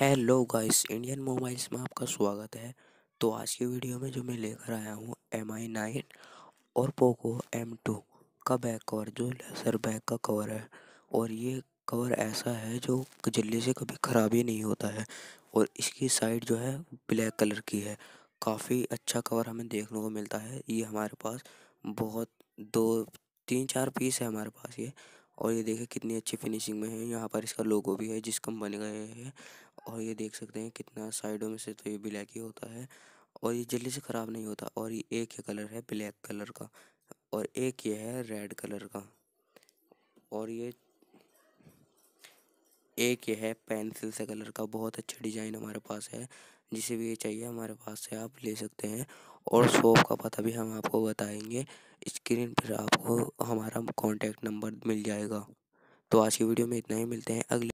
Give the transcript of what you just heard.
hello guys Indian mobiles में आपका स्वागत है तो आज की वीडियो में जो मैं लेकर आया हूँ एम आई नाइन और पोको एम टू का बैक कवर जो लेसर बैक का कवर है और ये कवर ऐसा है जो जल्दी से कभी ख़राब ही नहीं होता है और इसकी साइड जो है ब्लैक कलर की है काफ़ी अच्छा कवर हमें देखने को मिलता है ये हमारे पास बहुत दो तीन चार पीस है हमारे पास ये और ये देखिए कितनी अच्छी फिनिशिंग में है यहाँ पर इसका लोगो भी है जिस कंपनी का ये है और ये देख सकते हैं कितना साइडों में से तो ये ब्लैक ही होता है और ये जल्दी से ख़राब नहीं होता और ये एक ही कलर है ब्लैक कलर का और एक ये है रेड कलर का और ये एक ये है पेंसिल से कलर का बहुत अच्छा डिज़ाइन हमारे पास है जिसे भी ये चाहिए हमारे पास से आप ले सकते हैं और शॉप का पता भी हम आपको बताएंगे स्क्रीन पर आपको हमारा कॉन्टैक्ट नंबर मिल जाएगा तो आज की वीडियो में इतना ही मिलते हैं अगले